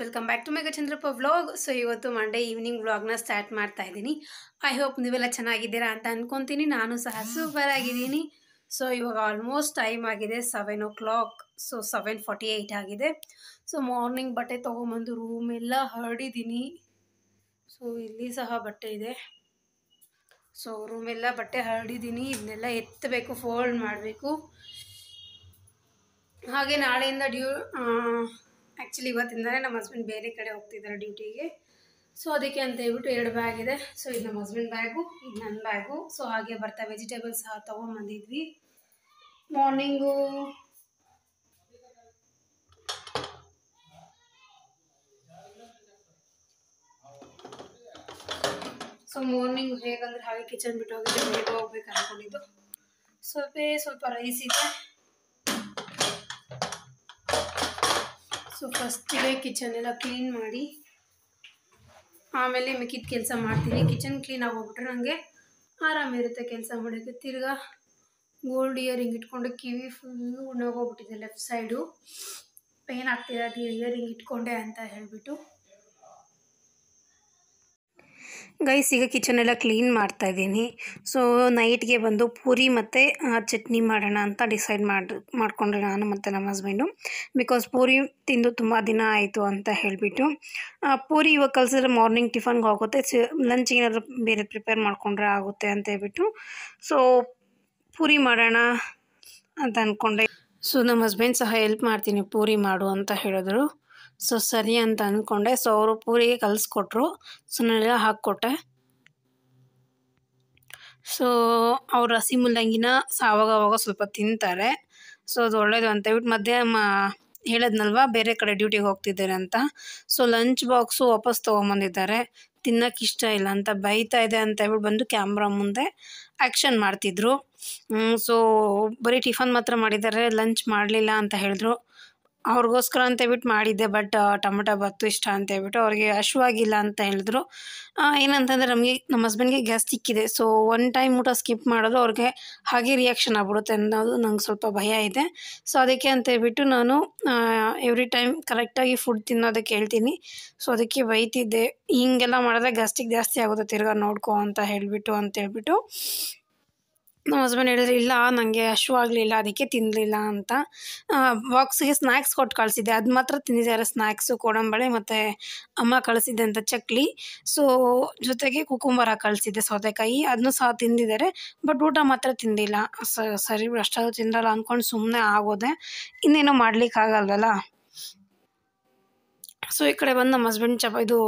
welcome back to Meghachandrappa vlog so ಇವತ್ತು Monday evening ವ್ಲಾಗ್ನ start ಮಾಡ್ತಾ ಇದ್ದೀನಿ ಐ ಹೋಪ್ ನೀವೆಲ್ಲ ಚೆನ್ನಾಗಿದ್ದೀರಾ ಅಂತ ಅಂದ್ಕೊತೀನಿ ನಾನು ಸಹ ಸೂಪರ್ ಆಗಿದ್ದೀನಿ ಸೊ ಇವಾಗ ಆಲ್ಮೋಸ್ಟ್ ಟೈಮ್ ಆಗಿದೆ seven o'clock so seven forty eight ಆಗಿದೆ ಸೊ ಮಾರ್ನಿಂಗ್ ಬಟ್ಟೆ ತೊಗೊಂಬಂದು ರೂಮ್ ಎಲ್ಲ ಹರಡಿದ್ದೀನಿ ಸೊ ಇಲ್ಲಿ ಸಹ ಬಟ್ಟೆ ಇದೆ ಸೊ ರೂಮೆಲ್ಲ ಬಟ್ಟೆ ಹರಡಿದ್ದೀನಿ ಇದನ್ನೆಲ್ಲ ಎತ್ತಬೇಕು ಫೋಲ್ಡ್ ಮಾಡಬೇಕು ಹಾಗೆ ನಾಳೆಯಿಂದ ಡ್ಯೂ ಆ್ಯಕ್ಚುಲಿ ಇವತ್ತಿಂದಲೇ ನಮ್ಮ ಹಸ್ಬೆಂಡ್ ಬೇರೆ ಕಡೆ ಹೋಗ್ತಿದ್ದಾರೆ ಡ್ಯೂಟಿಗೆ ಸೊ ಅದಕ್ಕೆ ಅಂತ ಹೇಳ್ಬಿಟ್ಟು ಎರಡು ಬ್ಯಾಗ್ ಇದೆ ಸೊ ಇದು ನಮ್ಮ ಹಸ್ಬೆಂಡ್ ಬ್ಯಾಗು ಇದು ನನ್ನ ಬ್ಯಾಗು ಸೊ ಹಾಗೆ ಬರ್ತಾ ವೆಜಿಟೇಬಲ್ಸ್ ಸಹ ತೊಗೊಂಬಂದಿದ್ವಿ ಮಾರ್ನಿಂಗು ಸೊ ಮಾರ್ನಿಂಗ್ ಹೇಗಂದ್ರೆ ಹಾಗೆ ಕಿಚನ್ ಬಿಟ್ಟು ಹೋಗಿದ್ದೆ ಹೋಗ್ಬೇಕು ಅಂದ್ಕೊಂಡಿದ್ದು ಸ್ವಲ್ಪ ಸ್ವಲ್ಪ ರೈಸ್ ಇದೆ ಸೊ ಫಸ್ಟಿಗೆ ಕಿಚನ್ ಎಲ್ಲ ಕ್ಲೀನ್ ಮಾಡಿ ಆಮೇಲೆ ಮಿಕ್ಕಿದ ಕೆಲಸ ಮಾಡ್ತೀನಿ ಕಿಚನ್ ಕ್ಲೀನ್ ಆಗೋಗ್ಬಿಟ್ರೆ ನನಗೆ ಆರಾಮಿರುತ್ತೆ ಕೆಲಸ ಮಾಡೋಕ್ಕೆ ತಿರ್ಗಾ ಗೋಲ್ಡ್ ಇಯರಿಂಗ್ ಇಟ್ಕೊಂಡು ಕಿವಿ ಫುಲ್ಲು ಉಣ್ಣೋಗೋಗ್ಬಿಟ್ಟಿದೆ ಲೆಫ್ಟ್ ಸೈಡು ಪೇನ್ ಆಗ್ತಿದೆ ಅದು ಇಯರಿಂಗ್ ಇಟ್ಕೊಂಡೆ ಅಂತ ಹೇಳಿಬಿಟ್ಟು ಗೈಸ್ ಈಗ ಕಿಚನ್ ಎಲ್ಲ ಕ್ಲೀನ್ ಮಾಡ್ತಾ ಇದ್ದೀನಿ ಸೊ ನೈಟ್ಗೆ ಬಂದು ಪೂರಿ ಮತ್ತು ಚಟ್ನಿ ಮಾಡೋಣ ಅಂತ ಡಿಸೈಡ್ ಮಾಡಿ ಮಾಡಿಕೊಂಡ್ರೆ ನಾನು ಮತ್ತು ನಮ್ಮ ಹಸ್ಬೆಂಡು ಬಿಕಾಸ್ ಪೂರಿ ತಿಂದು ತುಂಬ ದಿನ ಆಯಿತು ಅಂತ ಹೇಳಿಬಿಟ್ಟು ಪೂರಿ ಇವಾಗ ಕಲಿಸಿದ್ರೆ ಮಾರ್ನಿಂಗ್ ಟಿಫನ್ಗೆ ಆಗುತ್ತೆ ಲಂಚ್ ಏನಾದರೂ ಬೇರೆ ಪ್ರಿಪೇರ್ ಮಾಡಿಕೊಂಡ್ರೆ ಆಗುತ್ತೆ ಅಂತ ಹೇಳ್ಬಿಟ್ಟು ಸೊ ಪೂರಿ ಮಾಡೋಣ ಅಂತ ಅಂದ್ಕೊಂಡೆ ಸೊ ನಮ್ಮ ಹಸ್ಬೆಂಡ್ ಸಹ ಹೆಲ್ಪ್ ಮಾಡ್ತೀನಿ ಪೂರಿ ಮಾಡು ಅಂತ ಹೇಳಿದ್ರು ಸೊ ಸರಿ ಅಂತ ಅಂದ್ಕೊಂಡೆ ಸೊ ಅವರು ಪೂರಿಗೆ ಕಲಿಸ್ಕೊಟ್ರು ಸೊ ನಾನೆಲ್ಲ ಹಾಕ್ಕೊಟ್ಟೆ ಸೊ ಅವ್ರು ಹಸಿ ಮುಲ್ಲಂಗಿನ ಆವಾಗ ಸ್ವಲ್ಪ ತಿಂತಾರೆ ಸೊ ಅದು ಒಳ್ಳೇದು ಅಂತ ಹೇಳ್ಬಿಟ್ಟು ಮಧ್ಯ ಹೇಳದ್ನಲ್ವಾ ಬೇರೆ ಕಡೆ ಡ್ಯೂಟಿಗೆ ಹೋಗ್ತಿದ್ದಾರೆ ಅಂತ ಸೊ ಲಂಚ್ ಬಾಕ್ಸು ವಾಪಸ್ ತೊಗೊಂಬಂದಿದ್ದಾರೆ ತಿನ್ನಕ್ಕೆ ಇಷ್ಟ ಇಲ್ಲ ಅಂತ ಬೈತಾ ಇದೆ ಅಂತ ಹೇಳ್ಬಿಟ್ಟು ಬಂದು ಕ್ಯಾಮ್ರಾ ಮುಂದೆ ಆ್ಯಕ್ಷನ್ ಮಾಡ್ತಿದ್ರು ಸೊ ಬರೀ ಟಿಫನ್ ಮಾತ್ರ ಮಾಡಿದ್ದಾರೆ ಲಂಚ್ ಮಾಡಲಿಲ್ಲ ಅಂತ ಹೇಳಿದ್ರು ಅವ್ರಿಗೋಸ್ಕರ ಅಂತ ಮಾಡಿದ್ದೆ ಬಟ್ ಟೊಮೊಟೊ ಬತ್ತು ಇಷ್ಟ ಅಂತ ಹೇಳ್ಬಿಟ್ಟು ಅವ್ರಿಗೆ ಹಶುವಾಗಿಲ್ಲ ಅಂತ ಹೇಳಿದ್ರು ಏನಂತಂದರೆ ನಮಗೆ ನಮ್ಮ ಹಸ್ಬೆಂಡ್ಗೆ ಗ್ಯಾಸ್ ಸಿಕ್ಕಿದೆ ಸೊ ಒನ್ ಟೈಮ್ ಊಟ ಸ್ಕಿಪ್ ಮಾಡಿದ್ರು ಅವ್ರಿಗೆ ಹಾಗೆ ರಿಯಾಕ್ಷನ್ ಆಗ್ಬಿಡುತ್ತೆ ಅನ್ನೋದು ನಂಗೆ ಸ್ವಲ್ಪ ಭಯ ಇದೆ ಸೊ ಅದಕ್ಕೆ ಅಂತ ಹೇಳ್ಬಿಟ್ಟು ನಾನು ಎವ್ರಿ ಟೈಮ್ ಕರೆಕ್ಟಾಗಿ ಫುಡ್ ತಿನ್ನೋದಕ್ಕೆ ಹೇಳ್ತೀನಿ ಸೊ ಅದಕ್ಕೆ ಬೈತಿದ್ದೆ ಹಿಂಗೆಲ್ಲ ಮಾಡಿದ್ರೆ ಗ್ಯಾಸ್ಟಿಕ್ ಜಾಸ್ತಿ ಆಗುತ್ತೆ ತಿರ್ಗಾ ನೋಡ್ಕೋ ಅಂತ ಹೇಳಿಬಿಟ್ಟು ಅಂತ ನಮ್ಮ ಹಸ್ಬೆಂಡ್ ಹೇಳಿದ್ರೆ ಇಲ್ಲ ನನಗೆ ಆಗಲಿಲ್ಲ ಅದಕ್ಕೆ ತಿನ್ನಲಿಲ್ಲ ಅಂತ ಬಾಕ್ಸಿಗೆ ಸ್ನ್ಯಾಕ್ಸ್ ಕೊಟ್ಟು ಕಳಿಸಿದ್ದೆ ಅದು ಮಾತ್ರ ತಿಂದಿದ್ದಾರೆ ಸ್ನ್ಯಾಕ್ಸು ಕೋಡಂಬಳೆ ಮತ್ತು ಅಮ್ಮ ಕಳಿಸಿದ್ದೆ ಅಂತ ಚಕ್ಲಿ ಸೊ ಜೊತೆಗೆ ಕುಕುಂಬರ ಕಳಿಸಿದ್ದೆ ಸೌತೆಕಾಯಿ ಅದನ್ನು ಸಹ ತಿಂದಿದ್ದಾರೆ ಬಟ್ ಊಟ ಮಾತ್ರ ತಿಂದಿಲ್ಲ ಸರಿ ಅಷ್ಟಾದರೂ ತಿಂದಲ್ಲ ಅಂದ್ಕೊಂಡು ಸುಮ್ಮನೆ ಆಗೋದೆ ಇನ್ನೇನು ಮಾಡಲಿಕ್ಕಾಗಲ್ವಲ್ಲ ಸೊ ಈ ಕಡೆ ಬಂದು ನಮ್ಮ ಹಸ್ಬೆಂಡ್ ಚಪಾ ಇದು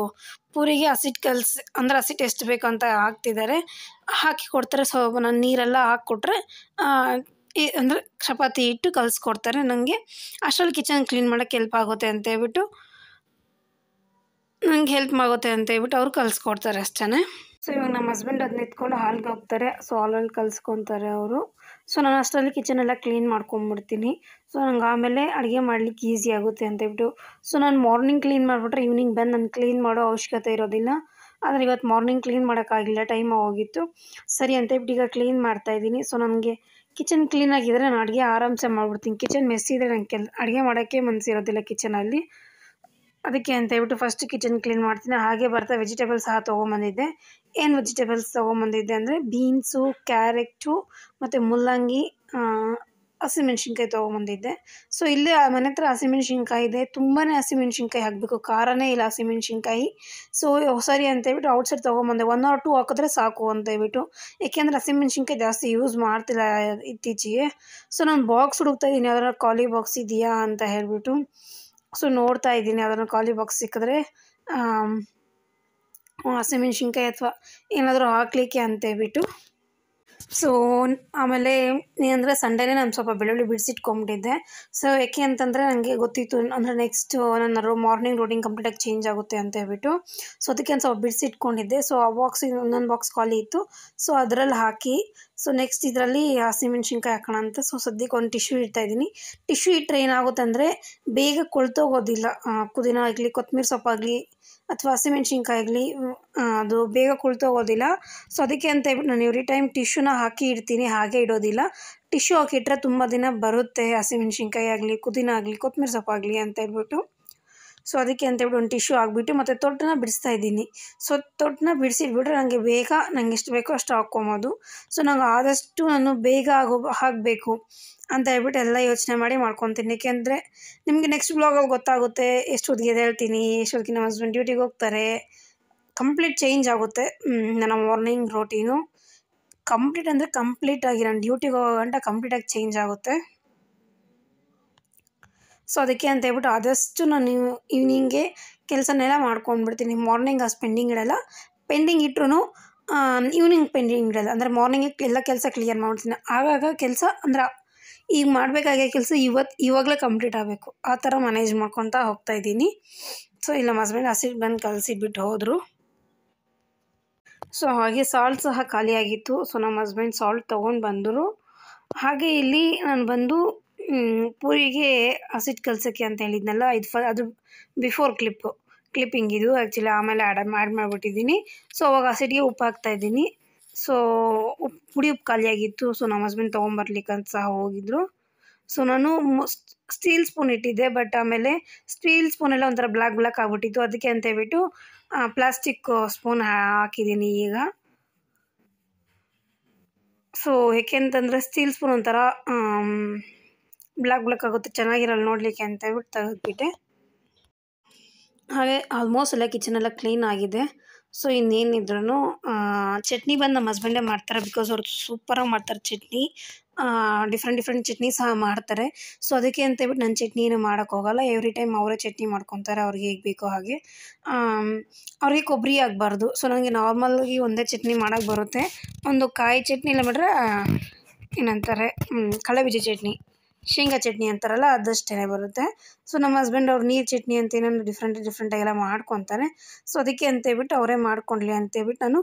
ಪೂರಿಗೆ ಹಸಿಟ್ ಕಲ್ಸಿ ಅಂದರೆ ಹಸಿಟ್ ಎಷ್ಟು ಬೇಕು ಅಂತ ಹಾಕ್ತಿದ್ದಾರೆ ಹಾಕಿ ಕೊಡ್ತಾರೆ ಸೊ ನಾನು ನೀರೆಲ್ಲ ಹಾಕ್ಕೊಟ್ರೆ ಈ ಅಂದರೆ ಚಪಾತಿ ಇಟ್ಟು ಕಲ್ಸ್ಕೊಡ್ತಾರೆ ನನಗೆ ಅಷ್ಟರಲ್ಲಿ ಕಿಚನ್ ಕ್ಲೀನ್ ಮಾಡೋಕ್ಕೆ ಹೆಲ್ಪ್ ಆಗುತ್ತೆ ಅಂತ ಹೇಳ್ಬಿಟ್ಟು ನಂಗೆ ಹೆಲ್ಪ್ ಆಗುತ್ತೆ ಅಂತ ಹೇಳ್ಬಿಟ್ಟು ಅವ್ರು ಕಲ್ಸ್ಕೊಡ್ತಾರೆ ಅಷ್ಟೇ ಸೊ ಇವಾಗ ನಮ್ಮ ಹಸ್ಬೆಂಡ್ ಅದನ್ನ ಎತ್ಕೊಂಡು ಹಾಲ್ಗೆ ಹೋಗ್ತಾರೆ ಸೊ ಹಾಲಲ್ಲಿ ಕಲಿಸ್ಕೊತಾರೆ ಅವರು ಸೊ ನಾನು ಅಷ್ಟರಲ್ಲಿ ಕಿಚನೆಲ್ಲ ಕ್ಲೀನ್ ಮಾಡ್ಕೊಂಬಿಡ್ತೀನಿ ಸೊ ನಂಗೆ ಆಮೇಲೆ ಅಡುಗೆ ಮಾಡಲಿಕ್ಕೆ ಈಸಿ ಆಗುತ್ತೆ ಅಂತೇಳ್ಬಿಟ್ಟು ಸೊ ನಾನು ಮಾರ್ನಿಂಗ್ ಕ್ಲೀನ್ ಮಾಡಿಬಿಟ್ರೆ ಈವ್ನಿಂಗ್ ಬಂದು ನಾನು ಕ್ಲೀನ್ ಮಾಡೋ ಅವಶ್ಯಕತೆ ಇರೋದಿಲ್ಲ ಆದರೆ ಇವತ್ತು ಮಾರ್ನಿಂಗ್ ಕ್ಲೀನ್ ಮಾಡೋಕ್ಕಾಗಿಲ್ಲ ಟೈಮ್ ಹೋಗಿತ್ತು ಸರಿ ಅಂತೇಳ್ಬಿಟ್ಟು ಈಗ ಕ್ಲೀನ್ ಮಾಡ್ತಾಯಿದ್ದೀನಿ ಸೊ ನನಗೆ ಕಿಚನ್ ಕ್ಲೀನಾಗಿದ್ದರೆ ನಾನು ಅಡುಗೆ ಆರಾಮ್ಸೆ ಮಾಡಿಬಿಡ್ತೀನಿ ಕಿಚನ್ ಮೆಸ್ಸಿದ್ರೆ ನಂಗೆ ಕೆಲ್ ಅಡುಗೆ ಮಾಡೋಕ್ಕೆ ಮನಸ್ಸಿರೋದಿಲ್ಲ ಕಿಚನಲ್ಲಿ ಅದಕ್ಕೆ ಅಂತ ಹೇಳ್ಬಿಟ್ಟು ಫಸ್ಟ್ ಕಿಚನ್ ಕ್ಲೀನ್ ಮಾಡ್ತೀನಿ ಹಾಗೆ ಬರ್ತಾ ವೆಜಿಟೇಬಲ್ಸ್ ಸಹ ತೊಗೊಂಬಂದಿದ್ದೆ ಏನು ವೆಜಿಟೇಬಲ್ಸ್ ತೊಗೊಂಬಂದಿದ್ದೆ ಅಂದರೆ ಬೀನ್ಸು ಕ್ಯಾರೆಟು ಮತ್ತು ಮುಲ್ಲಂಗಿ ಹಸಿಮೆಣ್ಸಿನ್ಕಾಯಿ ತೊಗೊಂಬಂದಿದ್ದೆ ಸೊ ಇಲ್ಲೇ ಮನೆ ಹತ್ರ ಹಸಿಮೆಣ್ಸಿನ್ಕಾಯಿ ಇದೆ ತುಂಬಾ ಹಸಿಮೆಣ್ಸಿನ್ಕಾಯಿ ಹಾಕಬೇಕು ಖಾರನೇ ಇಲ್ಲ ಹಸಿಮೆಣ್ಸಿನ್ಕಾಯಿ ಸೊ ಸರಿ ಅಂತೇಳ್ಬಿಟ್ಟು ಔಟ್ಸೈಡ್ ತೊಗೊಂಬಂದೆ ಒನ್ ಆರ್ ಟು ಹಾಕಿದ್ರೆ ಸಾಕು ಅಂತ ಹೇಳ್ಬಿಟ್ಟು ಏಕೆಂದರೆ ಹಸಿಮೆಣ್ಸಿನ್ಕಾಯಿ ಜಾಸ್ತಿ ಯೂಸ್ ಮಾಡ್ತಿಲ್ಲ ಇತ್ತೀಚೆಗೆ ಸೊ ನಾನು ಬಾಕ್ಸ್ ಹುಡುಕ್ತಾ ಇದ್ದೀನಿ ಯಾವ್ದಾರ ಖಾಲಿ ಬಾಕ್ಸ್ ಇದೆಯಾ ಅಂತ ಹೇಳ್ಬಿಟ್ಟು ಸೊ ನೋಡ್ತಾ ಇದ್ದೀನಿ ಅದನ್ನು ಖಾಲಿ ಬಾಕ್ಸ್ ಸಿಕ್ಕಿದ್ರೆ ಹಸಿಮೆಣ್ಸಿನ್ಕಾಯಿ ಅಥವಾ ಏನಾದರೂ ಹಾಕಲಿಕ್ಕೆ ಅಂತೇಳ್ಬಿಟ್ಟು ಸೊ ಆಮೇಲೆ ಅಂದರೆ ಸಂಡೇನೇ ನಾನು ಸ್ವಲ್ಪ ಬೆಳ್ಳುಳ್ಳಿ ಬಿಡಿಸಿಟ್ಕೊಂಬಿಟ್ಟಿದ್ದೆ ಸೊ ಯಾಕೆ ಅಂತಂದರೆ ನನಗೆ ಗೊತ್ತಿತ್ತು ಅಂದರೆ ನೆಕ್ಸ್ಟ್ ನನ್ನ ಮಾರ್ನಿಂಗ್ ರೋಟಿಂಗ್ ಕಂಪ್ಲೀಟಾಗಿ ಚೇಂಜ್ ಆಗುತ್ತೆ ಅಂತ ಹೇಳ್ಬಿಟ್ಟು ಸೊ ಅದಕ್ಕೆ ಒಂದು ಸ್ವಲ್ಪ ಬಿಡಿಸಿಟ್ಕೊಂಡಿದ್ದೆ ಸೊ ಆ ಬಾಕ್ಸ್ ಇನ್ನೊಂದು ಬಾಕ್ಸ್ ಖಾಲಿ ಇತ್ತು ಸೊ ಅದರಲ್ಲಿ ಹಾಕಿ ಸೊ ನೆಕ್ಸ್ಟ್ ಇದರಲ್ಲಿ ಹಸಿಮೆಣ್ಸಿನ್ಕಾಯಿ ಹಾಕೋಣ ಅಂತ ಸೊ ಸದ್ಯಕ್ಕೆ ಒಂದು ಟಿಶ್ಯೂ ಇಡ್ತಾ ಇದ್ದೀನಿ ಟಿಶ್ಯೂ ಇಟ್ಟರೆ ಏನಾಗುತ್ತೆ ಅಂದರೆ ಬೇಗ ಕೊಳ್ತೋಗೋದಿಲ್ಲ ಪುದೀನ ಆಗಲಿ ಕೊತ್ತಂಬರಿ ಸೊಪ್ಪಾಗಲಿ ಅಥವಾ ಹಸಿಮೆಣ್ಸಿನ್ಕಾಯಿ ಆಗಲಿ ಅದು ಬೇಗ ಕುಳ್ತೋಗೋದಿಲ್ಲ ಸೊ ಅದಕ್ಕೆ ಅಂತ ಹೇಳ್ಬಿಟ್ಟು ನಾನು ಎವ್ರಿ ಟೈಮ್ ಟಿಶ್ಯೂನ ಹಾಕಿ ಇಡ್ತೀನಿ ಹಾಗೆ ಇಡೋದಿಲ್ಲ ಟಿಶ್ಯೂ ಹಾಕಿಟ್ರೆ ತುಂಬ ದಿನ ಬರುತ್ತೆ ಹಸಿಮೆಣ್ಸಿನ್ಕಾಯಿ ಆಗಲಿ ಪುದೀನ ಆಗಲಿ ಕೊತ್ತಂಬರಿ ಆಗಲಿ ಅಂತ ಹೇಳ್ಬಿಟ್ಟು ಸೊ ಅದಕ್ಕೆ ಅಂತ ಹೇಳ್ಬಿಟ್ಟು ಒಂದು ಟಿಶ್ಯೂ ಆಗಿಬಿಟ್ಟು ಮತ್ತು ತೊಟ್ಟನ್ನ ಬಿಡಿಸ್ತಾ ಇದ್ದೀನಿ ಸೊ ತೊಟ್ಟನ್ನ ಬಿಡಿಸಿಟ್ಬಿಟ್ರೆ ನನಗೆ ಬೇಗ ನನಗೆ ಎಷ್ಟು ಬೇಕೋ ಅಷ್ಟು ಹಾಕ್ಕೊಬೋದು ಸೊ ನಂಗೆ ಆದಷ್ಟು ನಾನು ಬೇಗ ಆಗೋ ಹಾಕಬೇಕು ಅಂತ ಹೇಳ್ಬಿಟ್ಟು ಎಲ್ಲ ಯೋಚನೆ ಮಾಡಿ ಮಾಡ್ಕೊತೀನಿ ಏಕೆಂದರೆ ನಿಮಗೆ ನೆಕ್ಸ್ಟ್ ಬ್ಲಾಗಲ್ಲಿ ಗೊತ್ತಾಗುತ್ತೆ ಎಷ್ಟು ಹೊತ್ತಿಗೆ ಹೇಳ್ತೀನಿ ಎಷ್ಟು ಹೊತ್ತಿಗೆ ನಮ್ಮ ಹಸ್ಬೆಂಡ್ ಡ್ಯೂಟಿಗೆ ಹೋಗ್ತಾರೆ ಕಂಪ್ಲೀಟ್ ಚೇಂಜ್ ಆಗುತ್ತೆ ನನ್ನ ಮಾರ್ನಿಂಗ್ ರೋಟೀನು ಕಂಪ್ಲೀಟ್ ಅಂದರೆ ಕಂಪ್ಲೀಟಾಗಿ ನಾನು ಡ್ಯೂಟಿಗೆ ಹೋಗೋ ಗಂಟ ಕಂಪ್ಲೀಟಾಗಿ ಚೇಂಜ್ ಆಗುತ್ತೆ ಸೊ ಅದಕ್ಕೆ ಅಂತ ಹೇಳ್ಬಿಟ್ಟು ಆದಷ್ಟು ನಾನು ಈವ್ನಿಂಗೇ ಕೆಲಸನೆಲ್ಲ ಮಾಡ್ಕೊಂಡ್ಬಿಡ್ತೀನಿ ಮಾರ್ನಿಂಗ್ ಆ ಪೆಂಡಿಂಗ್ ಪೆಂಡಿಂಗ್ ಇಟ್ಟರು ಈವ್ನಿಂಗ್ ಪೆಂಡಿಂಗ್ ಇಡಲ್ಲ ಅಂದರೆ ಮಾರ್ನಿಂಗಿಗೆ ಎಲ್ಲ ಕೆಲಸ ಕ್ಲಿಯರ್ ಮಾಡ್ತೀನಿ ಆಗಾಗ ಕೆಲಸ ಅಂದ್ರೆ ಈಗ ಮಾಡಬೇಕಾಗಿರೋ ಕೆಲಸ ಇವತ್ತು ಇವಾಗಲೇ ಕಂಪ್ಲೀಟ್ ಆಗಬೇಕು ಆ ಥರ ಮ್ಯಾನೇಜ್ ಮಾಡ್ಕೊತಾ ಹೋಗ್ತಾ ಇದ್ದೀನಿ ಸೊ ಇಲ್ಲಿ ನಮ್ಮ ಹಸ್ಬೆಂಡ್ ಹಸಿಟ್ ಬಂದು ಕಲಸಿಬಿಟ್ಟು ಹೋದರು ಸೊ ಹಾಗೆ ಸಾಲ್ಟ್ ಸಹ ಖಾಲಿಯಾಗಿತ್ತು ಸೊ ನಮ್ಮ ಹಸ್ಬೆಂಡ್ ಸಾಲ್ಟ್ ತೊಗೊಂಡು ಬಂದರು ಹಾಗೆ ಇಲ್ಲಿ ನಾನು ಬಂದು ಪೂರಿಗೆ ಹಸಿಟ್ ಕಲ್ಸೋಕ್ಕೆ ಅಂತ ಹೇಳಿದ್ನಲ್ಲ ಇದು ಫ ಅದು ಬಿಫೋರ್ ಕ್ಲಿಪ್ಪು ಕ್ಲಿಪ್ಪಿಂಗ್ ಇದು ಆ್ಯಕ್ಚುಲಿ ಆಮೇಲೆ ಆ್ಯಡ್ ಆ್ಯಡ್ ಮಾಡಿಬಿಟ್ಟಿದ್ದೀನಿ ಸೊ ಅವಾಗ ಹಸಿಟ್ಗೆ ಉಪ್ಪು ಹಾಕ್ತಾಯಿದ್ದೀನಿ ಸೊ ಪುಡಿ ಉಪ್ಪು ಖಾಲಿಯಾಗಿತ್ತು ಸೊ ನಮ್ಮ ಹಸ್ಬೆಂಡ್ ಅಂತ ಸಹ ಹೋಗಿದ್ರು ಸೊ ನಾನು ಸ್ಟೀಲ್ ಸ್ಪೂನ್ ಇಟ್ಟಿದ್ದೆ ಬಟ್ ಆಮೇಲೆ ಸ್ಟೀಲ್ ಸ್ಪೂನ್ ಎಲ್ಲ ಒಂಥರ ಬ್ಲ್ಯಾಕ್ ಬ್ಲ್ಯಾಕ್ ಆಗ್ಬಿಟ್ಟಿತ್ತು ಅದಕ್ಕೆ ಅಂತ ಹೇಳ್ಬಿಟ್ಟು ಪ್ಲಾಸ್ಟಿಕ್ ಸ್ಪೂನ್ ಹಾಕಿದ್ದೀನಿ ಈಗ ಸೊ ಏಕೆಂತಂದರೆ ಸ್ಟೀಲ್ ಸ್ಪೂನ್ ಒಂಥರ ಬ್ಲ್ಯಾಕ್ ಬ್ಲ್ಯಾಕ್ ಆಗುತ್ತೆ ಚೆನ್ನಾಗಿರಲ್ಲ ನೋಡಲಿಕ್ಕೆ ಅಂತ ಹೇಳ್ಬಿಟ್ಟು ತೆಗೆದುಬಿಟ್ಟೆ ಹಾಗೆ ಆಲ್ಮೋಸ್ಟ್ ಎಲ್ಲ ಎಲ್ಲ ಕ್ಲೀನ್ ಆಗಿದೆ ಸೊ ಇನ್ನೇನಿದ್ರು ಚಟ್ನಿ ಬಂದು ನಮ್ಮ ಹಸ್ಬೆಂಡೇ ಮಾಡ್ತಾರೆ ಬಿಕಾಸ್ ಅವ್ರು ಸೂಪರಾಗಿ ಮಾಡ್ತಾರೆ ಚಟ್ನಿ ಡಿಫ್ರೆಂಟ್ ಡಿಫ್ರೆಂಟ್ ಚಟ್ನಿ ಸಹ ಮಾಡ್ತಾರೆ ಸೊ ಅದಕ್ಕೆ ಅಂತ ಹೇಳ್ಬಿಟ್ಟು ನಾನು ಚಟ್ನಿ ಏನು ಮಾಡೋಕ್ಕೋಗಲ್ಲ ಎವ್ರಿ ಟೈಮ್ ಅವರೇ ಚಟ್ನಿ ಮಾಡ್ಕೊತಾರೆ ಅವ್ರಿಗೆ ಹೇಗೆ ಬೇಕೋ ಹಾಗೆ ಅವ್ರಿಗೆ ಕೊಬ್ಬರಿ ಆಗಬಾರ್ದು ಸೊ ನನಗೆ ನಾರ್ಮಲ್ಲಾಗಿ ಒಂದೇ ಚಟ್ನಿ ಮಾಡೋಕೆ ಬರುತ್ತೆ ಒಂದು ಕಾಯಿ ಚಟ್ನಿ ಇಲ್ಲ ಬಿಟ್ರೆ ಏನಂತಾರೆ ಕಳೆ ಬೀಜ ಚಟ್ನಿ ಶೇಂಗಾ ಚಟ್ನಿ ಅಂತಾರಲ್ಲ ಅದಷ್ಟೇ ಬರುತ್ತೆ ಸೊ ನಮ್ಮ ಹಸ್ಬೆಂಡ್ ಅವ್ರು ನೀರು ಚಟ್ನಿ ಅಂತ ಏನೇನು ಡಿಫ್ರೆಂಟ್ ಎಲ್ಲ ಮಾಡ್ಕೊತಾರೆ ಸೊ ಅದಕ್ಕೆ ಅಂತೇಳ್ಬಿಟ್ಟು ಅವರೇ ಮಾಡ್ಕೊಂಡ್ಲಿ ಅಂತೇಳ್ಬಿಟ್ಟು ನಾನು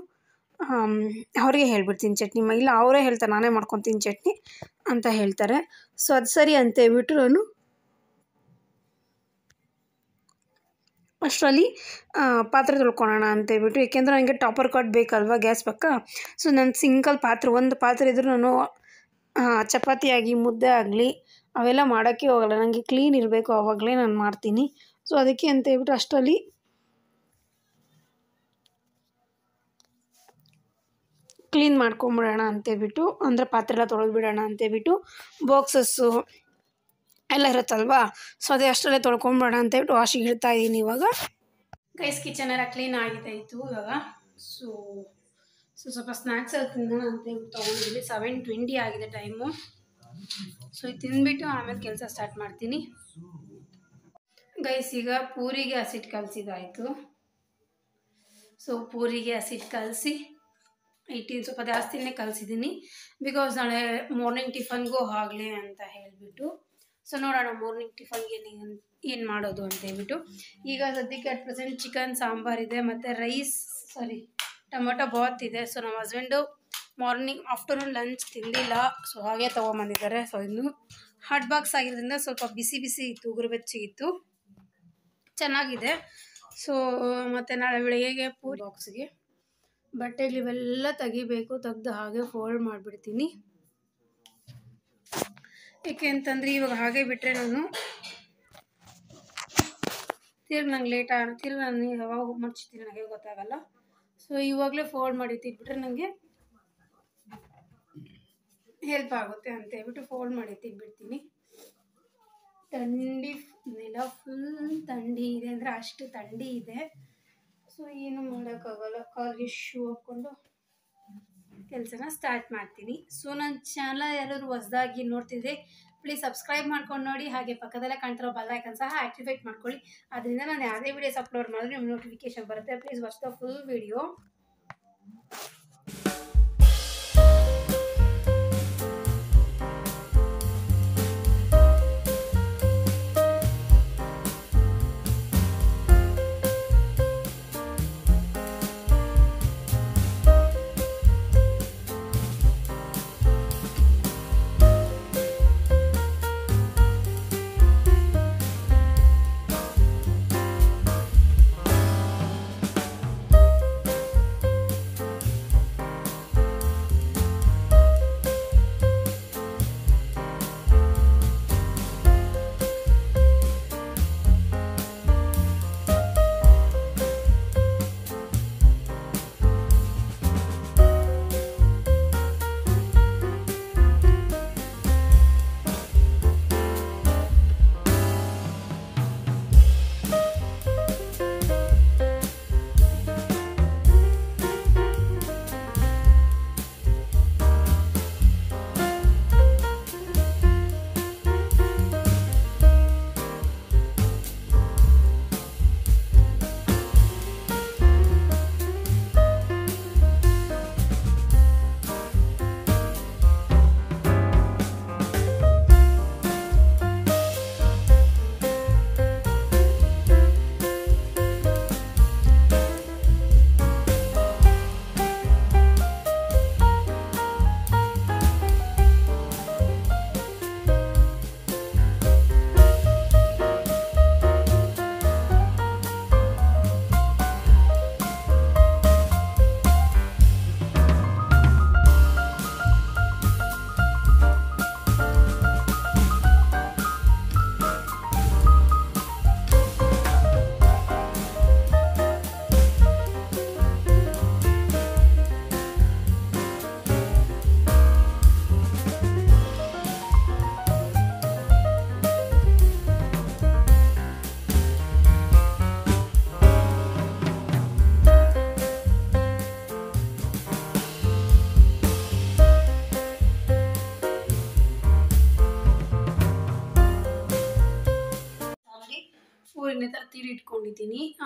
ಅವರಿಗೆ ಹೇಳ್ಬಿಡ್ತೀನಿ ಚಟ್ನಿ ಇಲ್ಲ ಅವರೇ ಹೇಳ್ತಾರೆ ನಾನೇ ಮಾಡ್ಕೊತೀನಿ ಚಟ್ನಿ ಅಂತ ಹೇಳ್ತಾರೆ ಸೊ ಅದು ಸರಿ ಅಂತೇಳ್ಬಿಟ್ಟು ನಾನು ಅಷ್ಟರಲ್ಲಿ ಪಾತ್ರೆ ತೊಳ್ಕೊಳೋಣ ಅಂತೇಳ್ಬಿಟ್ಟು ಏಕೆಂದರೆ ನನಗೆ ಟಾಪರ್ ಕಟ್ ಬೇಕಲ್ವ ಗ್ಯಾಸ್ ಪಕ್ಕ ಸೊ ನನ್ನ ಸಿಂಗಲ್ ಪಾತ್ರೆ ಒಂದು ಪಾತ್ರೆ ಇದ್ದರೂ ನಾನು ಚಪಾತಿ ಆಗಲಿ ಮುದ್ದೆ ಆಗಲಿ ಅವೆಲ್ಲ ಮಾಡೋಕ್ಕೆ ಹೋಗಲ್ಲ ನನಗೆ ಕ್ಲೀನ್ ಇರಬೇಕು ಆವಾಗಲೇ ನಾನು ಮಾಡ್ತೀನಿ ಸೊ ಅದಕ್ಕೆ ಅಂತ ಹೇಳ್ಬಿಟ್ಟು ಅಷ್ಟರಲ್ಲಿ ಕ್ಲೀನ್ ಮಾಡ್ಕೊಂಬಿಡೋಣ ಅಂತೇಳ್ಬಿಟ್ಟು ಅಂದರೆ ಪಾತ್ರೆ ಎಲ್ಲ ತೊಳೆದ್ಬಿಡೋಣ ಅಂತೇಳ್ಬಿಟ್ಟು ಬಾಕ್ಸಸ್ಸು ಎಲ್ಲ ಇರುತ್ತಲ್ವಾ ಸೊ ಅದೇ ಅಷ್ಟರಲ್ಲೇ ತೊಳ್ಕೊಂಬಿಡೋಣ ಅಂತೇಳ್ಬಿಟ್ಟು ವಾಶಿಗೆ ಇಡ್ತಾ ಇದ್ದೀನಿ ಇವಾಗ ಗೈಸ್ ಕಿಚನ್ ಎಲ್ಲ ಕ್ಲೀನ್ ಆಗಿದೆ ಇವಾಗ ಸೊ ಸೊ ಸ್ವಲ್ಪ ಸ್ನ್ಯಾಕ್ಸ್ ಎಲ್ಲ ತಿನ್ನೋಣ ಅಂತೇಳ್ಬಿಟ್ಟು ಸೆವೆನ್ ಟ್ವೆಂಟಿ ಆಗಿದೆ ಟೈಮು ಸೊ ಇದು ತಿಂದ್ಬಿಟ್ಟು ಆಮೇಲೆ ಕೆಲಸ ಸ್ಟಾರ್ಟ್ ಮಾಡ್ತೀನಿ ಗೈಸ್ ಈಗ ಪೂರಿಗೆ ಹಸಿಟ್ಟು ಕಲಸಿದಾಯಿತು ಸೊ ಪೂರಿಗೆ ಹಸಿಟ್ಟು ಕಲಸಿ ಇಟ್ಟಿನ ಸ್ವಲ್ಪ ಜಾಸ್ತಿನೇ ಕಲಿಸಿದ್ದೀನಿ ಬಿಕಾಸ್ ನಾಳೆ ಮಾರ್ನಿಂಗ್ ಟಿಫನ್ಗೂ ಆಗಲಿ ಅಂತ ಹೇಳಿಬಿಟ್ಟು ಸೊ ನೋಡೋಣ ಮಾರ್ನಿಂಗ್ ಟಿಫನ್ಗೆ ಏನು ಏನು ಮಾಡೋದು ಅಂತ ಹೇಳ್ಬಿಟ್ಟು ಈಗ ಸದ್ಯಕ್ಕೆ ಅಟ್ ಪ್ರೆಸೆಂಟ್ ಚಿಕನ್ ಸಾಂಬಾರಿದೆ ಮತ್ತು ರೈಸ್ ಸಾರಿ ಟೊಮೊಟೊ ಬಾತ್ ಇದೆ ಸೊ ನಮ್ಮ ಹಸ್ಬೆಂಡು ಮಾರ್ನಿಂಗ್ ಆಫ್ಟರ್ನೂನ್ ಲಂಚ್ ತಿಂದಿಲ್ಲ ಸೊ ಹಾಗೆ ತೊಗೊಂಬಂದಿದ್ದಾರೆ ಸೊ ಇನ್ನು ಹಾಟ್ ಬಾಕ್ಸ್ ಆಗಿರೋದ್ರಿಂದ ಸ್ವಲ್ಪ ಬಿಸಿ ಬಿಸಿ ಇತ್ತು ಉಗುರು ಬೆಚ್ಚಿಗಿತ್ತು ಚೆನ್ನಾಗಿದೆ ಸೊ ಮತ್ತು ನಾಳೆ ಬೆಳಿಗ್ಗೆಗೆ ಪೂರಿ ಬಾಕ್ಸ್ಗೆ ಬಟ್ಟೆಲಿ ಇವೆಲ್ಲ ತೆಗಿಬೇಕು ತೆಗ್ದು ಹಾಗೆ ಫೋಲ್ಡ್ ಮಾಡಿಬಿಡ್ತೀನಿ ಏಕೆ ಅಂತಂದರೆ ಇವಾಗ ಹಾಗೆ ಬಿಟ್ಟರೆ ನಾನು ತಿರ್ಗಿ ನಂಗೆ ಲೇಟ್ ಆಗ ನಾನು ಯಾವಾಗ ಮುಚ್ಚಿದ್ದೀನಿ ನನಗೆ ಗೊತ್ತಾಗಲ್ಲ ಸೊ ಇವಾಗಲೇ ಫೋಲ್ಡ್ ಮಾಡಿ ತಿಟ್ಬಿಟ್ರೆ ನನಗೆ ಹೆಲ್ಪ್ ಆಗುತ್ತೆ ಅಂತ ಹೇಳ್ಬಿಟ್ಟು ಫೋಲ್ಡ್ ಮಾಡಿ ತೆಗ್ಬಿಡ್ತೀನಿ ತಂಡಿ ನೆಲ ಫುಲ್ ಥಂಡಿ ಇದೆ ಅಂದರೆ ಅಷ್ಟು ಥಂಡಿ ಇದೆ ಸೊ ಏನು ಮಾಡೋಕ್ಕಾಗಲ್ಲ ಕಾಲ್ಗೆ ಶೂ ಹಾಕ್ಕೊಂಡು ಕೆಲಸನ ಸ್ಟಾರ್ಟ್ ಮಾಡ್ತೀನಿ ಸೊ ನನ್ನ ಚಾನಲ್ ಎಲ್ಲರೂ ಹೊಸದಾಗಿ ನೋಡ್ತಿದ್ರೆ ಪ್ಲೀಸ್ ಸಬ್ಸ್ಕ್ರೈಬ್ ಮಾಡ್ಕೊಂಡು ನೋಡಿ ಹಾಗೆ ಪಕ್ಕದಲ್ಲೇ ಕಾಣ್ತಿರೋ ಬಲದ ಕೆಲಸ ಸಹ ಆಕ್ಟಿವೇಟ್ ಮಾಡ್ಕೊಳ್ಳಿ ಅದರಿಂದ ನಾನು ಯಾವುದೇ ವೀಡಿಯೋಸ್ ಅಪ್ಲೋಡ್ ಮಾಡಿದ್ರೆ ನಿಮ್ಗೆ ನೋಟಿಫಿಕೇಶನ್ ಬರುತ್ತೆ ಪ್ಲೀಸ್ ವಾಚ್ ಫುಲ್ ವಿಡಿಯೋ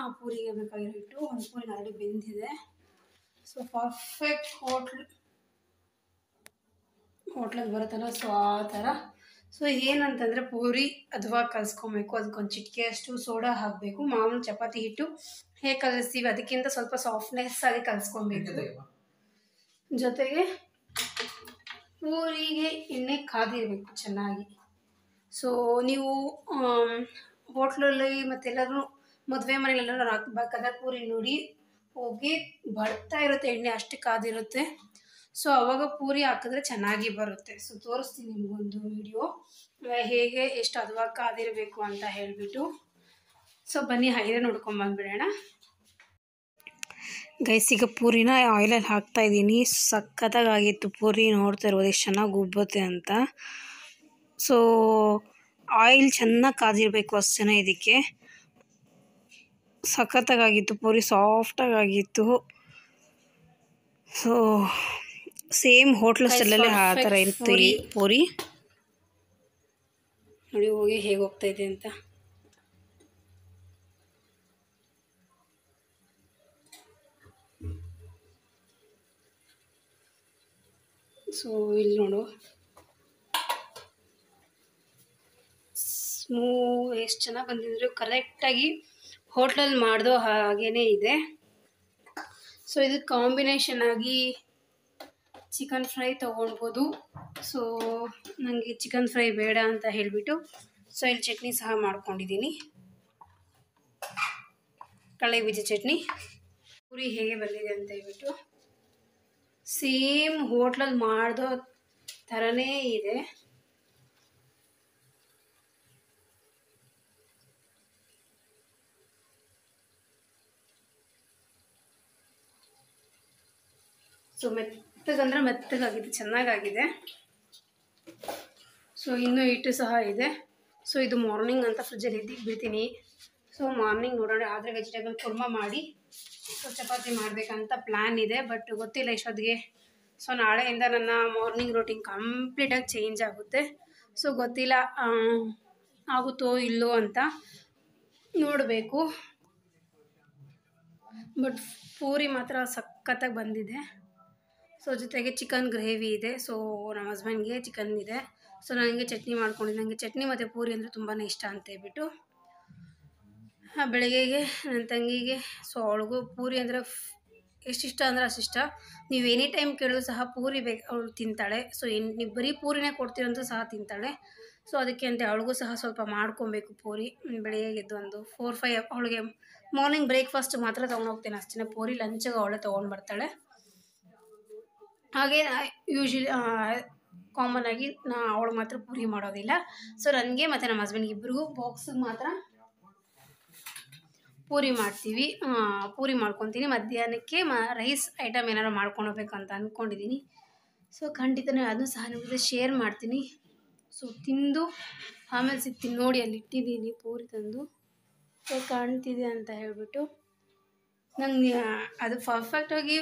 ಆ ಪೂರಿಗೆ ಬೇಕಾಗಿರೋ ಹಿಟ್ಟು ಒಂದು ಪೂರಿ ಆಲ್ರೆಡಿ ಬೆಂದಿದೆ ಸೊ ಪರ್ಫೆಕ್ಟ್ ಹೋಟ್ಲ್ ಹೋಟ್ಲಲ್ಲಿ ಬರುತ್ತಲ್ಲ ಸೊ ಆ ಥರ ಸೊ ಏನಂತಂದರೆ ಪೂರಿ ಅಥವಾ ಕಲಿಸ್ಕೊಬೇಕು ಅದಕ್ಕೊಂದು ಚಿಟಿಕೆಯಷ್ಟು ಸೋಡಾ ಹಾಕಬೇಕು ಮಾಮೂಲು ಚಪಾತಿ ಹಿಟ್ಟು ಹೇಗೆ ಕಲಿಸ್ತೀವಿ ಅದಕ್ಕಿಂತ ಸ್ವಲ್ಪ ಸಾಫ್ಟ್ನೆಸ್ ಆಗಿ ಕಲಿಸ್ಕೊಬೇಕು ಜೊತೆಗೆ ಪೂರಿಗೆ ಎಣ್ಣೆ ಕಾದಿರಬೇಕು ಚೆನ್ನಾಗಿ ಸೊ ನೀವು ಹೋಟ್ಲಲ್ಲಿ ಮತ್ತೆಲ್ಲರೂ ಮದುವೆ ಮನೆಗಳೆಲ್ಲರೂ ಹಾಕಬೇಕಾದ ಪೂರಿ ನೋಡಿ ಹೋಗಿ ಬರ್ತಾ ಇರುತ್ತೆ ಎಣ್ಣೆ ಅಷ್ಟು ಕಾದಿರುತ್ತೆ ಸೊ ಅವಾಗ ಪೂರಿ ಹಾಕಿದ್ರೆ ಚೆನ್ನಾಗಿ ಬರುತ್ತೆ ಸೊ ತೋರಿಸ್ತೀನಿ ನಿಮಗೊಂದು ವಿಡಿಯೋ ಹೇಗೆ ಎಷ್ಟು ಅದುವಾಗ ಕಾದಿರಬೇಕು ಅಂತ ಹೇಳಿಬಿಟ್ಟು ಸೊ ಬನ್ನಿ ಹಾಗೆ ನೋಡ್ಕೊಂಬಂದ್ಬಿಡೋಣ ಗೈಸಿಗೆ ಈಗ ಪೂರಿನ ಆಯಿಲಲ್ಲಿ ಇದ್ದೀನಿ ಸಖತ್ತಾಗಿತ್ತು ಪೂರಿ ನೋಡ್ತಾ ಇರ್ಬೋದು ಎಷ್ಟು ಚೆನ್ನಾಗಿ ಉಬ್ಬುತ್ತೆ ಅಂತ ಸೊ ಆಯಿಲ್ ಚೆನ್ನಾಗಿ ಕಾದಿರಬೇಕು ಜನ ಇದಕ್ಕೆ ಸಖತ್ತಾಗಿತ್ತು ಪೂರಿ ಸಾಫ್ಟಾಗಿತ್ತು ಸೊ ಸೇಮ್ ಹೋಟ್ಲ ಸ್ಟೈಲಲ್ಲಿ ಆ ಥರ ಇರ್ತೀವಿ ಈ ಪೂರಿ ನೋಡಿ ಹೋಗಿ ಹೇಗೆ ಇದೆ ಅಂತ ಸೊ ಇಲ್ಲಿ ನೋಡು ಸ್ಮೂ ಎಷ್ಟು ಚೆನ್ನಾಗಿ ಬಂದಿದ್ರು ಕರೆಕ್ಟಾಗಿ ಹೋಟ್ಲಲ್ಲಿ ಮಾಡಿದೋ ಹಾಗೇ ಇದೆ ಸೊ ಇದು ಕಾಂಬಿನೇಷನ್ ಆಗಿ ಚಿಕನ್ ಫ್ರೈ ತೊಗೊಳ್ಬೋದು ಸೊ ನನಗೆ ಚಿಕನ್ ಫ್ರೈ ಬೇಡ ಅಂತ ಹೇಳಿಬಿಟ್ಟು ಸೊ ಇಲ್ಲಿ ಚಟ್ನಿ ಸಹ ಮಾಡ್ಕೊಂಡಿದ್ದೀನಿ ಕಳೆ ಬೀಜ ಚಟ್ನಿ ಪೂರಿ ಹೇಗೆ ಬಂದಿದೆ ಅಂತ ಹೇಳ್ಬಿಟ್ಟು ಸೇಮ್ ಹೋಟ್ಲಲ್ಲಿ ಮಾಡಿದೋ ಥರನೇ ಇದೆ ಸೊ ಮೆತ್ತಗಂದ್ರೆ ಮೆತ್ತಗಾಗಿದೆ ಚೆನ್ನಾಗಾಗಿದೆ ಸೊ ಇನ್ನೂ ಹಿಟ್ಟು ಸಹ ಇದೆ ಸೊ ಇದು ಮಾರ್ನಿಂಗ್ ಅಂತ ಫ್ರಿಜ್ಜಲ್ಲಿ ಇದ್ದಿಗೆ ಬಿಡ್ತೀನಿ ಸೊ ಮಾರ್ನಿಂಗ್ ನೋಡೋಣ ಆದರೆ ವೆಜಿಟೇಬಲ್ ಕುರ್ಮ ಮಾಡಿ ಸೊ ಚಪಾತಿ ಮಾಡಬೇಕಂತ ಪ್ಲ್ಯಾನ್ ಇದೆ ಬಟ್ ಗೊತ್ತಿಲ್ಲ ಇಷ್ಟೊತ್ತಿಗೆ ಸೊ ನಾಳೆಯಿಂದ ನನ್ನ ಮಾರ್ನಿಂಗ್ ರೂಟೀನ್ ಕಂಪ್ಲೀಟಾಗಿ ಚೇಂಜ್ ಆಗುತ್ತೆ ಸೊ ಗೊತ್ತಿಲ್ಲ ಆಗುತ್ತೋ ಇಲ್ಲೋ ಅಂತ ನೋಡಬೇಕು ಬಟ್ ಪೂರಿ ಮಾತ್ರ ಸಖತ್ತಾಗಿ ಬಂದಿದೆ ಸೊ ಜೊತೆಗೆ ಚಿಕನ್ ಗ್ರೇವಿ ಇದೆ ಸೊ ನಮ್ಮ ಹಸ್ಬೆಂಡ್ಗೆ ಚಿಕನ್ ಇದೆ ಸೊ ನನಗೆ ಚಟ್ನಿ ಮಾಡ್ಕೊಂಡಿದ್ದೆ ನನಗೆ ಚಟ್ನಿ ಮತ್ತು ಪೂರಿ ಅಂದರೆ ತುಂಬಾ ಇಷ್ಟ ಅಂತ ಹೇಳ್ಬಿಟ್ಟು ಬೆಳಗ್ಗೆಗೆ ನನ್ನ ತಂಗಿಗೆ ಸೊ ಅವಳಿಗೂ ಪೂರಿ ಅಂದರೆ ಎಷ್ಟಿಷ್ಟ ಅಂದರೆ ಅಷ್ಟಿಷ್ಟ ನೀವು ಎನಿ ಟೈಮ್ ಕೇಳಿದ್ರು ಸಹ ಪೂರಿ ಬೇಕು ಅವಳು ತಿಂತಾಳೆ ಸೊ ಏನು ನೀವು ಬರೀ ಪೂರಿನೇ ಕೊಡ್ತೀರಂತೂ ಸಹ ತಿಂತಾಳೆ ಸೊ ಅದಕ್ಕೆ ಅಂತ ಅವಳಿಗೂ ಸಹ ಸ್ವಲ್ಪ ಮಾಡ್ಕೊಬೇಕು ಪೂರಿ ಬೆಳಗ್ಗೆ ಒಂದು ಫೋರ್ ಫೈವ್ ಅವಳಿಗೆ ಮಾರ್ನಿಂಗ್ ಬ್ರೇಕ್ಫಾಸ್ಟ್ ಮಾತ್ರ ತೊಗೊಂಡು ಹೋಗ್ತೇನೆ ಅಷ್ಟೇ ಪೂರಿ ಲಂಚಿಗೆ ಅವಳೇ ತೊಗೊಂಡು ಬರ್ತಾಳೆ ಹಾಗೆ ಯೂಶಲಿ ಕಾಮನ್ ಆಗಿ ನಾ ಅವಳು ಮಾತ್ರ ಪೂರಿ ಮಾಡೋದಿಲ್ಲ ಸೊ ನನಗೆ ಮತ್ತು ನಮ್ಮ ಹಸ್ಬೆಂಡ್ಗೆ ಇಬ್ಬರಿಗೂ ಬಾಕ್ಸಿಗೆ ಮಾತ್ರ ಪೂರಿ ಮಾಡ್ತೀವಿ ಪೂರಿ ಮಾಡ್ಕೊತೀನಿ ಮಧ್ಯಾಹ್ನಕ್ಕೆ ಮ ರೈಸ್ ಐಟಮ್ ಏನಾರು ಮಾಡ್ಕೊಂಡು ಅಂತ ಅಂದ್ಕೊಂಡಿದ್ದೀನಿ ಸೊ ಖಂಡಿತ ನಾನು ಅದನ್ನು ಸಹ ನಿಮಗೆ ಶೇರ್ ಮಾಡ್ತೀನಿ ಸೊ ತಿಂದು ಆಮೇಲೆ ಸಿಗ್ತೀನಿ ನೋಡಿ ಅಲ್ಲಿ ಇಟ್ಟಿದ್ದೀನಿ ಪೂರಿ ತಂದು ಸೊ ಕಾಣ್ತಿದೆ ಅಂತ ಹೇಳಿಬಿಟ್ಟು ನಂಗೆ ಅದು ಪರ್ಫೆಕ್ಟಾಗಿ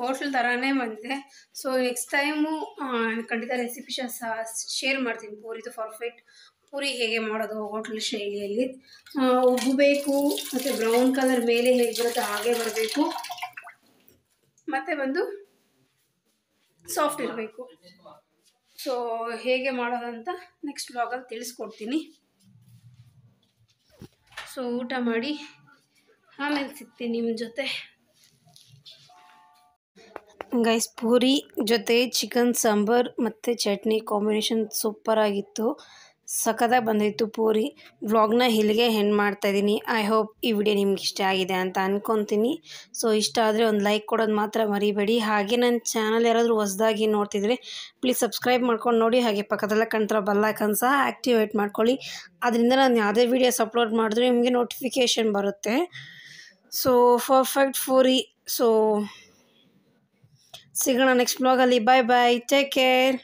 ಹೋಟ್ಲ್ ಥರನೇ ಬಂದಿದೆ ಸೊ ನೆಕ್ಸ್ಟ್ ಟೈಮು ಖಂಡಿತ ರೆಸಿಪಿ ಸಹ ಶೇರ್ ಮಾಡ್ತೀನಿ ಪೂರಿದು ಪರ್ಫೆಕ್ಟ್ ಪೂರಿ ಹೇಗೆ ಮಾಡೋದು ಹೋಟ್ಲ್ ಶೈಲಿಯಲ್ಲಿ ಉಬ್ಬಬೇಕು ಮತ್ತು ಬ್ರೌನ್ ಕಲರ್ ಮೇಲೆ ಹೇಗೆ ಬರುತ್ತೆ ಹಾಗೆ ಬರಬೇಕು ಮತ್ತು ಬಂದು ಸಾಫ್ಟ್ ಇರಬೇಕು ಸೊ ಹೇಗೆ ಮಾಡೋದಂತ ನೆಕ್ಸ್ಟ್ ಬ್ಲಾಗಲ್ಲಿ ತಿಳಿಸ್ಕೊಡ್ತೀನಿ ಸೊ ಊಟ ಮಾಡಿ ಆಮೇಲೆ ಸಿಗ್ತೀನಿ ನಿಮ್ಮ ಜೊತೆ ಗೈಸ್ ಪೂರಿ ಜೊತೆ ಚಿಕನ್ ಸಾಂಬಾರ್ ಮತ್ತು ಚಟ್ನಿ ಕಾಂಬಿನೇಷನ್ ಸೂಪರಾಗಿತ್ತು ಸಖತ್ತಾಗಿ ಬಂದಿತ್ತು ಪೂರಿ ವ್ಲಾಗ್ನ ಇಲ್ಲಿಗೆ ಹೆಂಡ್ ಮಾಡ್ತಾಯಿದ್ದೀನಿ ಐ ಹೋಪ್ ಈ ವಿಡಿಯೋ ನಿಮ್ಗೆ ಇಷ್ಟ ಆಗಿದೆ ಅಂತ ಅಂದ್ಕೊತೀನಿ ಸೊ ಇಷ್ಟ ಆದರೆ ಒಂದು ಲೈಕ್ ಕೊಡೋದು ಮಾತ್ರ ಮರಿಬೇಡಿ ಹಾಗೆ ನನ್ನ ಚಾನಲ್ ಯಾರಾದರೂ ಹೊಸ್ದಾಗಿ ನೋಡ್ತಿದ್ರೆ ಪ್ಲೀಸ್ ಸಬ್ಸ್ಕ್ರೈಬ್ ಮಾಡ್ಕೊಂಡು ನೋಡಿ ಹಾಗೆ ಪಕ್ಕದಲ್ಲ ಕಣ್ತರ ಬಲ್ಲಾಕನ್ ಸಹ ಆ್ಯಕ್ಟಿವೇಟ್ ಮಾಡ್ಕೊಳ್ಳಿ ಅದರಿಂದ ನಾನು ಯಾವುದೇ ವೀಡಿಯೋಸ್ ಅಪ್ಲೋಡ್ ಮಾಡಿದ್ರೆ ನಿಮಗೆ ನೋಟಿಫಿಕೇಷನ್ ಬರುತ್ತೆ ಸೊ ಪರ್ಫೆಕ್ಟ್ ಪೂರಿ ಸೊ ಸಿಗೋಣ ನೆಕ್ಸ್ಟ್ ಬ್ಲಾಗಲ್ಲಿ ಬಾಯ್ ಬಾಯ್ ಟೇಕ್ ಕೇರ್